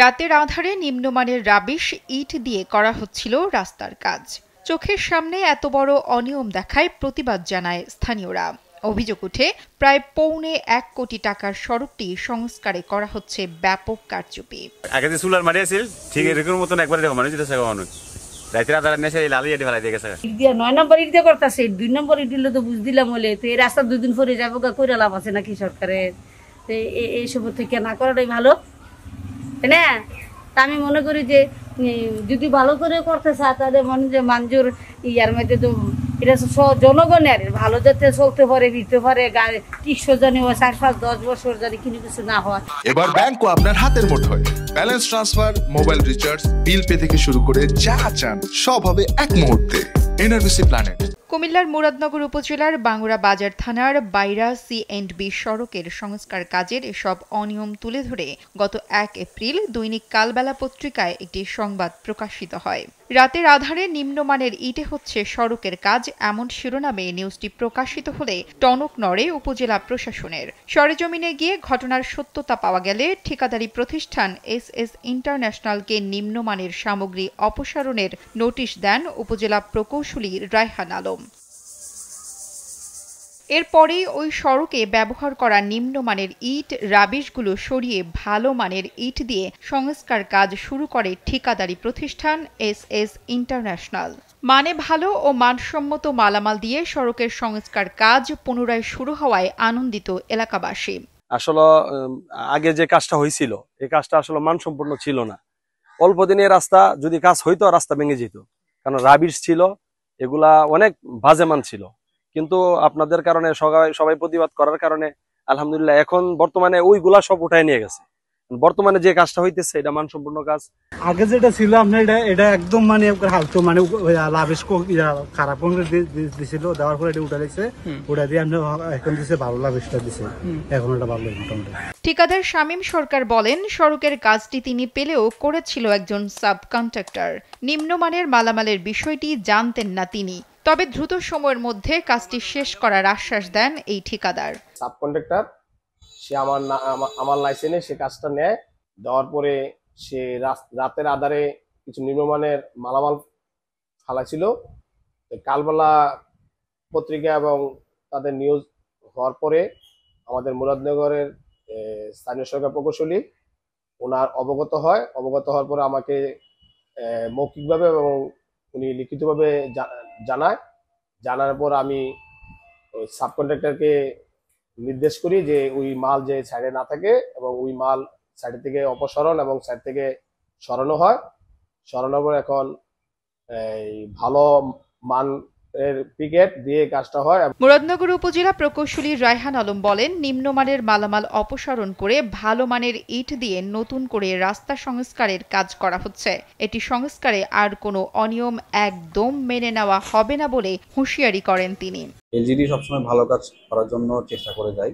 রাতের আধারে নিম্নমানের রাবিশ ইট দিয়ে করা হচ্ছিল রাস্তার কাজ চোখের সামনে এত বড় অনিয়ম দেখায় প্রতিবাদ জানায় স্থানীয়রা অভিযোগ উঠে প্রায় পৌনে এক কোটি টাকার সড়কটি সংস্কারে করা হচ্ছে ব্যাপক কারচুপি আগে যে চুলার মারি ঠিক এরকম মতন একবার দেখো মানুষ যেটা মানুষ রাতের আধারে নেশে এই লালি ফেলাই দিয়ে গেছে দিয়া নয় নম্বর ইট দিয়ে করতেছে দুই নম্বর ইট দিলে তো বুঝ দিলাম বলে তো এই রাস্তা দুদিন পরে যাবো গা কইরা লাভ আছে নাকি সরকারের এই এইসব থেকে না করাটাই ভালো তাই না তা আমি মনে করি যে যদি ভালো করে করতে চায় তাহলে মনে যে মানজুর ইয়ার মধ্যে তো এটা জনগণের ভালো যাতে চলতে পারে ভিড়তে পারে টিকশো জনে বা চার পাঁচ দশ বছর জানি কিছু কিছু না হয় এবার ব্যাংকও আপনার হাতের মুঠোয় balance transfer mobile recharge bill pay থেকে শুরু করে যা চান সব হবে এক মুহূর্তে এনআরবিসি প্ল্যানেট কুমিল্লার মুরাদনগর উপজেলার বাংরা বাজার থানার বাইরা সি এন্ড বি সড়কের সংস্কার কাজের এসব অনিয়ম তুলে ধরে গত এক এপ্রিল দৈনিক কালবেলা পত্রিকায় একটি সংবাদ প্রকাশিত হয় রাতের আধারে নিম্নমানের ইটে হচ্ছে সড়কের কাজ এমন শিরোনামে নিউজটি প্রকাশিত হলে টনক নড়ে উপজেলা প্রশাসনের সরেজমিনে গিয়ে ঘটনার সত্যতা পাওয়া গেলে ঠিকাদারি প্রতিষ্ঠান এস এস ইন্টারন্যাশনালকে নিম্নমানের সামগ্রী অপসারণের নোটিশ দেন উপজেলা প্রকৌশলী রায়হান আলম এরপরেই ওই সড়কে ব্যবহার করা নিম্নমানের ইট রাবিশগুলো সরিয়ে ভালো মানের ইট দিয়ে সংস্কার কাজ শুরু করে ঠিকাদারি প্রতিষ্ঠান এস এস ইন্টারন্যাশনাল মানে ভালো ও মানসম্মত মালামাল দিয়ে সড়কের সংস্কার কাজ পুনরায় শুরু হওয়ায় আনন্দিত এলাকাবাসী আসলে আগে যে কাজটা হয়েছিল এই কাজটা আসলে মানসম্পন্ন ছিল না অল্প দিনে রাস্তা যদি কাজ হইতো রাস্তা ভেঙে যেত কারণ রাবিশ ছিল এগুলা অনেক বাজেমান ছিল কিন্তু আপনাদের কারণে সবাই সবাই প্রতিবাদ করার কারণে আলহামদুলিল্লাহ এখন বর্তমানে ওইগুলা সব উঠায় নিয়ে গেছে বর্তমানে যে কাজটা হইতেছে এটা মান সম্পূর্ণ কাজ আগে যেটা ছিল আপনার এটা এটা একদম মানে হালতো মানে লাভেশ খারাপ দিছিল দেওয়ার পরে এটা উঠা দিয়েছে উঠা দিয়ে আপনি এখন দিছে ভালো লাভেশটা দিছে এখন এটা ভালো মোটামুটি ঠিকাদার শামীম সরকার বলেন সড়কের কাজটি তিনি পেলেও করেছিল একজন সাব কন্ট্রাক্টর নিম্নমানের মালামালের বিষয়টি জানতেন না তিনি তবে দ্রুত সময়ের মধ্যে কাজটি শেষ করার আশ্বাস দেন এই ঠিকাদার সাব কন্ট্রাক্টর সে আমার আমার লাইসেন্সে সে কাজটা নেয় দেওয়ার পরে সে রাতের আধারে কিছু নিম্নমানের মালামাল ছিল কালবেলা পত্রিকা এবং তাদের নিউজ হওয়ার পরে আমাদের মুরাদনগরের স্থানীয় সরকার প্রকৌশলী ওনার অবগত হয় অবগত হওয়ার পরে আমাকে মৌখিকভাবে এবং উনি লিখিতভাবে জানায় জানার পর আমি ওই সাব নির্দেশ করি যে ওই মাল যে সাইডে না থাকে এবং ওই মাল সাইড থেকে অপসরণ এবং সাইড থেকে সরানো হয় সরানোর পর এখন এই ভালো মান পিকেট দিয়ে কাজটা হয় মুরাদনগর উপজেলা প্রকৌশলী রায়হান আলম বলেন নিম্নমানের মালামাল অপসারণ করে ভালো মানের ইট দিয়ে নতুন করে রাস্তা সংস্কারের কাজ করা হচ্ছে এটি সংস্কারে আর কোনো অনিয়ম একদম মেনে নেওয়া হবে না বলে হুঁশিয়ারি করেন তিনি এলজিডি সবসময় ভালো কাজ করার জন্য চেষ্টা করে যায়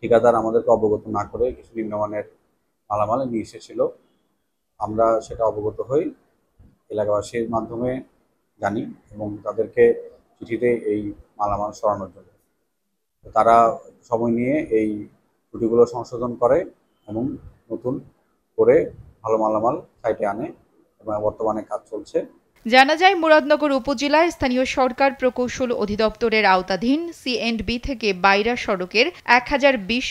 ঠিকাদার আমাদেরকে অবগত না করে কিছু নিম্নমানের মালামাল নিয়ে এসেছিল আমরা সেটা অবগত হই এলাকাবাসীর মাধ্যমে জানি এবং তাদেরকে চিঠিতে এই মালামাল সরানোর জন্য তারা সময় নিয়ে এই ত্রুটিগুলো সংশোধন করে এবং নতুন করে ভালো মালামাল সাইটে আনে এবং বর্তমানে কাজ চলছে জানা যায় মুরাদনগর উপজেলায় স্থানীয় সরকার প্রকৌশল অধিদপ্তরের আওতাধীন বি থেকে বাইরা সড়কের এক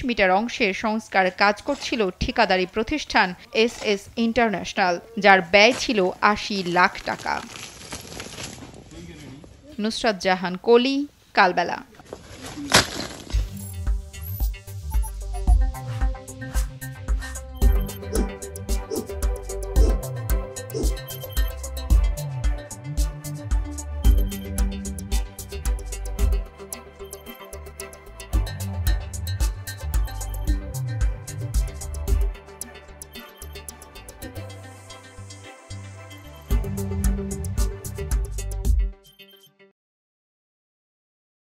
মিটার অংশে সংস্কার কাজ করছিল ঠিকাদারি প্রতিষ্ঠান এস এস ইন্টারন্যাশনাল যার ব্যয় ছিল আশি লাখ টাকা নুসরাত জাহান কলি কালবেলা